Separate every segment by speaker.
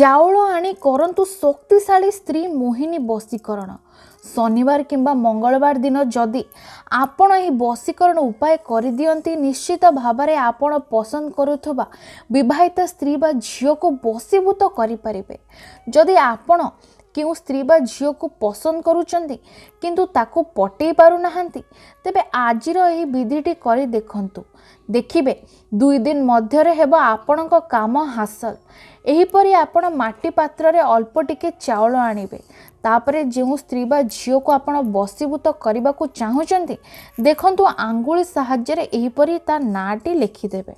Speaker 1: ଚାଉଳ ଆଣି କରନ୍ତୁ ଶକ୍ତିଶାଳୀ ସ୍ତ୍ରୀ ମୋହିନୀ ବଶୀକରଣ ଶନିବାର କିମ୍ବା ମଙ୍ଗଳବାର ଦିନ ଯଦି ଆପଣ ଏହି ବଶୀକରଣ ଉପାୟ କରିଦିଅନ୍ତି ନିଶ୍ଚିତ ଭାବରେ ଆପଣ ପସନ୍ଦ କରୁଥିବା ବିବାହିତ ସ୍ତ୍ରୀ ବା ଝିଅକୁ ବଶୀଭୂତ କରିପାରିବେ ଯଦି ଆପଣ କେଉଁ ସ୍ତ୍ରୀ ବା ଝିଅକୁ ପସନ୍ଦ କରୁଛନ୍ତି କିନ୍ତୁ ତାକୁ ପଟେଇ ପାରୁନାହାନ୍ତି ତେବେ ଆଜିର ଏହି ବିଧିଟି କରି ଦେଖନ୍ତୁ ଦେଖିବେ ଦୁଇ ଦିନ ମଧ୍ୟରେ ହେବ ଆପଣଙ୍କ କାମ ହାସଲ ଏହିପରି ଆପଣ ମାଟି ପାତ୍ରରେ ଅଳ୍ପ ଟିକେ ଚାଉଳ ଆଣିବେ ତାପରେ ଯେଉଁ ସ୍ତ୍ରୀ ବା ଝିଅକୁ ଆପଣ ବସିଭୂତ କରିବାକୁ ଚାହୁଁଛନ୍ତି ଦେଖନ୍ତୁ ଆଙ୍ଗୁଳି ସାହାଯ୍ୟରେ ଏହିପରି ତା ନାଁଟି ଲେଖିଦେବେ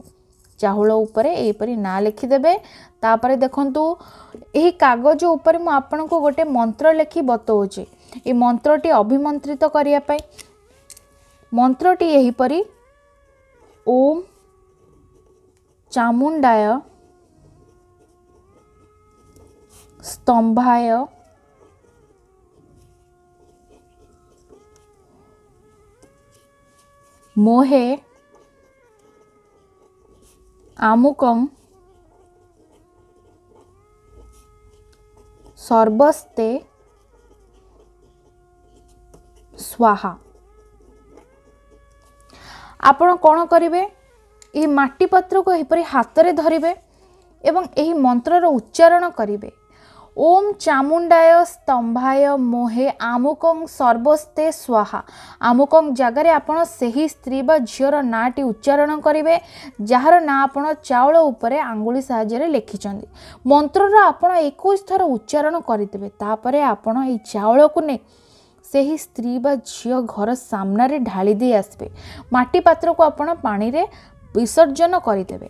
Speaker 1: ଚାଉଳ ଉପରେ ଏହିପରି ନାଁ ଲେଖିଦେବେ ତାପରେ ଦେଖନ୍ତୁ ଏହି କାଗଜ ଉପରେ ମୁଁ ଆପଣଙ୍କୁ ଗୋଟେ ମନ୍ତ୍ର ଲେଖି ବତାଉଛି ଏ ମନ୍ତ୍ରଟି ଅଭିମନ୍ତ୍ରିତ କରିବା ପାଇଁ ମନ୍ତ୍ରଟି ଏହିପରି ଓମ୍ ଚାମୁଣ୍ଡାୟ ସ୍ତମ୍ଭାୟ ମୋହେ আমুকং সর্বস্তে ସ୍ୱାହା ଆପଣ କ'ଣ କରିବେ ଏହି ମାଟିପତ୍ରକୁ ଏହିପରି ହାତରେ ଧରିବେ ଏବଂ ଏହି ମନ୍ତ୍ରର ଉଚ୍ଚାରଣ କରିବେ ଓମ୍ ଚାମୁଣ୍ଡାୟ ସ୍ତମ୍ଭାୟ ମୋହେ ଆମୁକଂ ସର୍ବସ୍ତେ ସ୍ୱାହା ଆମୁକଂ ଜାଗାରେ ଆପଣ ସେହି ସ୍ତ୍ରୀ ବା ଝିଅର ନାଁଟି ଉଚ୍ଚାରଣ କରିବେ ଯାହାର ନାଁ ଆପଣ ଚାଉଳ ଉପରେ ଆଙ୍ଗୁଳି ସାହାଯ୍ୟରେ ଲେଖିଛନ୍ତି ମନ୍ତ୍ରର ଆପଣ ଏକୋଇଶ ଥର ଉଚ୍ଚାରଣ କରିଦେବେ ତାପରେ ଆପଣ ଏହି ଚାଉଳକୁ ନେଇ ସେହି ସ୍ତ୍ରୀ ବା ଝିଅ ଘର ସାମ୍ନାରେ ଢାଳି ଦେଇ ଆସିବେ ମାଟି ପାତ୍ରକୁ ଆପଣ ପାଣିରେ ବିସର୍ଜନ କରିଦେବେ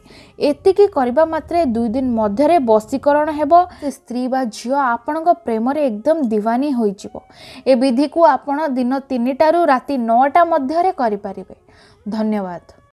Speaker 1: ଏତିକି କରିବା ମାତ୍ରେ ଦୁଇ ଦିନ ମଧ୍ୟରେ ବଶୀକରଣ ହେବ ସ୍ତ୍ରୀ ବା ଝିଅ ଆପଣଙ୍କ ପ୍ରେମରେ ଏକଦମ ଦିୱାନୀ ହୋଇଯିବ ଏ ବିଧିକୁ ଆପଣ ଦିନ ତିନିଟାରୁ ରାତି ନଅଟା ମଧ୍ୟରେ କରିପାରିବେ ଧନ୍ୟବାଦ